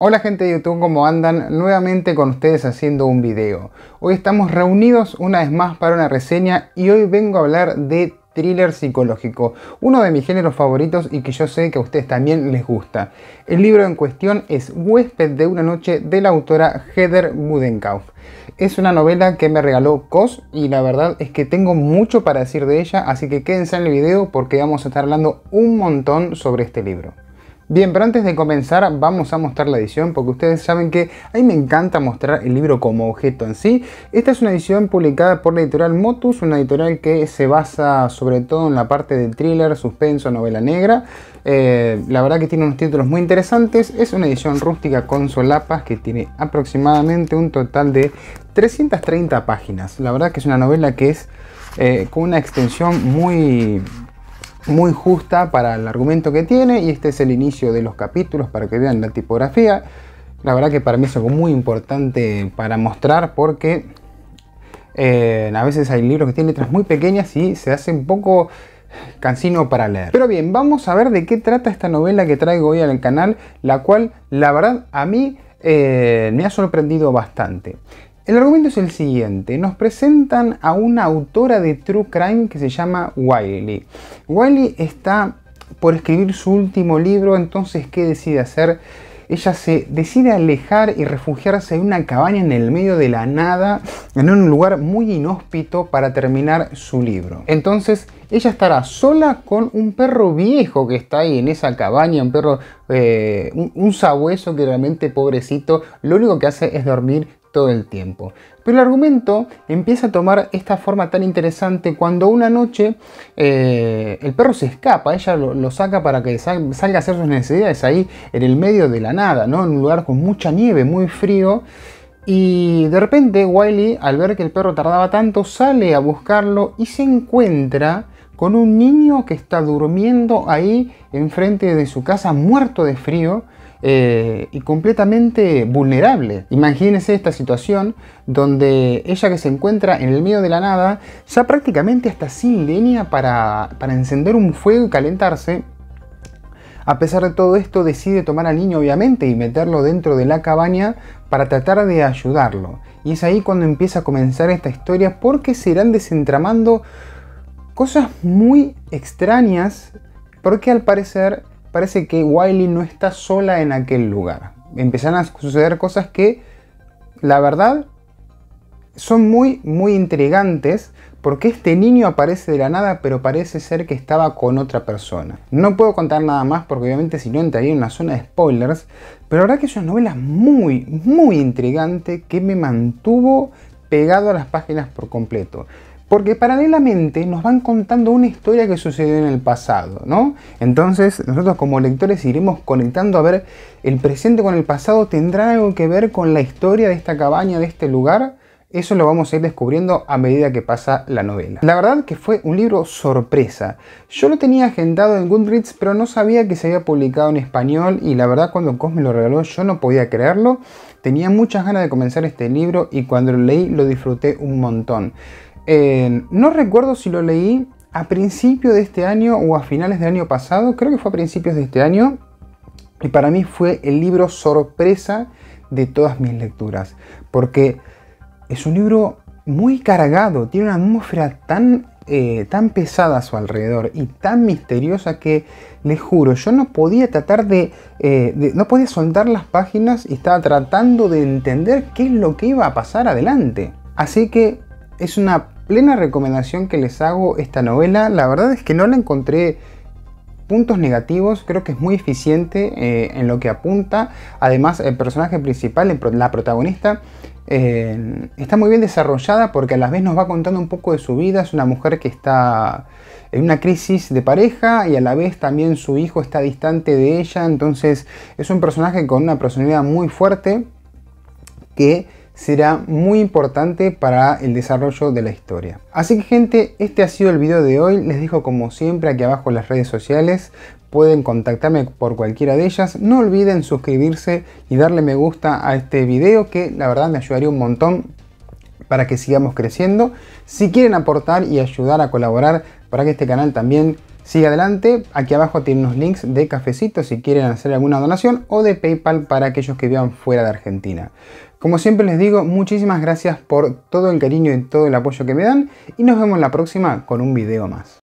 Hola gente de YouTube, ¿cómo andan? Nuevamente con ustedes haciendo un video. Hoy estamos reunidos una vez más para una reseña y hoy vengo a hablar de thriller psicológico, uno de mis géneros favoritos y que yo sé que a ustedes también les gusta. El libro en cuestión es Huésped de una noche de la autora Heather Budenkauf. Es una novela que me regaló Cos y la verdad es que tengo mucho para decir de ella, así que quédense en el video porque vamos a estar hablando un montón sobre este libro. Bien, pero antes de comenzar vamos a mostrar la edición porque ustedes saben que a mí me encanta mostrar el libro como objeto en sí. Esta es una edición publicada por la editorial Motus, una editorial que se basa sobre todo en la parte de thriller, suspenso, novela negra. Eh, la verdad que tiene unos títulos muy interesantes. Es una edición rústica con solapas que tiene aproximadamente un total de 330 páginas. La verdad que es una novela que es eh, con una extensión muy muy justa para el argumento que tiene y este es el inicio de los capítulos para que vean la tipografía. La verdad que para mí es algo muy importante para mostrar porque eh, a veces hay libros que tienen letras muy pequeñas y se hace un poco cansino para leer. Pero bien, vamos a ver de qué trata esta novela que traigo hoy al canal, la cual la verdad a mí eh, me ha sorprendido bastante. El argumento es el siguiente, nos presentan a una autora de True Crime que se llama Wiley. Wiley está por escribir su último libro, entonces ¿qué decide hacer? Ella se decide alejar y refugiarse en una cabaña en el medio de la nada, en un lugar muy inhóspito para terminar su libro. Entonces ella estará sola con un perro viejo que está ahí en esa cabaña, un perro, eh, un sabueso que realmente pobrecito, lo único que hace es dormir el tiempo. Pero el argumento empieza a tomar esta forma tan interesante cuando una noche eh, el perro se escapa, ella lo, saca para que salga a hacer sus necesidades ahí en el medio de la nada, ¿no? en un lugar con mucha nieve, muy frío. Y de repente Wiley, al ver que el perro tardaba tanto, sale a buscarlo y se encuentra con un niño que está durmiendo ahí enfrente de su casa, muerto de frío eh, y completamente vulnerable. Imagínense esta situación donde ella que se encuentra en el medio de la nada, ya prácticamente hasta sin leña para, para encender un fuego y calentarse, a pesar de todo esto, decide tomar al niño, obviamente, y meterlo dentro de la cabaña para tratar de ayudarlo. Y es ahí cuando empieza a comenzar esta historia porque se irán desentramando cosas muy extrañas porque al parecer parece que Wiley no está sola en aquel lugar. Empiezan a suceder cosas que, la verdad, son muy, muy intrigantes porque este niño aparece de la nada, pero parece ser que estaba con otra persona. No puedo contar nada más porque obviamente si no entraría en una zona de spoilers, pero la verdad que es una novela muy, muy intrigante que me mantuvo pegado a las páginas por completo. Porque paralelamente nos van contando una historia que sucedió en el pasado, ¿no? Entonces nosotros como lectores iremos conectando a ver el presente con el pasado, ¿tendrá algo que ver con la historia de esta cabaña, de este lugar? Eso lo vamos a ir descubriendo a medida que pasa la novela. La verdad que fue un libro sorpresa. Yo lo tenía agendado en Goodreads, pero no sabía que se había publicado en español y la verdad cuando Cosme lo regaló yo no podía creerlo. Tenía muchas ganas de comenzar este libro y cuando lo leí lo disfruté un montón no recuerdo si lo leí a principio de este año o a finales del año pasado, creo que fue a principios de este año, y para mí fue el libro sorpresa de todas mis lecturas, porque es un libro muy cargado, tiene una atmósfera tan, eh, tan pesada a su alrededor y tan misteriosa que, les juro, yo no podía tratar de, eh, de, no podía soltar las páginas y estaba tratando de entender qué es lo que iba a pasar adelante. Así que es una plena recomendación que les hago esta novela. La verdad es que no la encontré puntos negativos, creo que es muy eficiente eh, en lo que apunta. Además, el personaje principal, la protagonista, eh, está muy bien desarrollada porque a la vez nos va contando un poco de su vida. Es una mujer que está en una crisis de pareja y a la vez también su hijo está distante de ella. Entonces, es un personaje con una personalidad muy fuerte que será muy importante para el desarrollo de la historia. Así que gente, este ha sido el video de hoy. Les dejo como siempre aquí abajo las redes sociales. Pueden contactarme por cualquiera de ellas. No olviden suscribirse y darle me gusta a este video que la verdad me ayudaría un montón para que sigamos creciendo. Si quieren aportar y ayudar a colaborar para que este canal también Sigue adelante, aquí abajo tienen los links de Cafecito si quieren hacer alguna donación o de PayPal para aquellos que vivan fuera de Argentina. Como siempre les digo, muchísimas gracias por todo el cariño y todo el apoyo que me dan y nos vemos la próxima con un video más.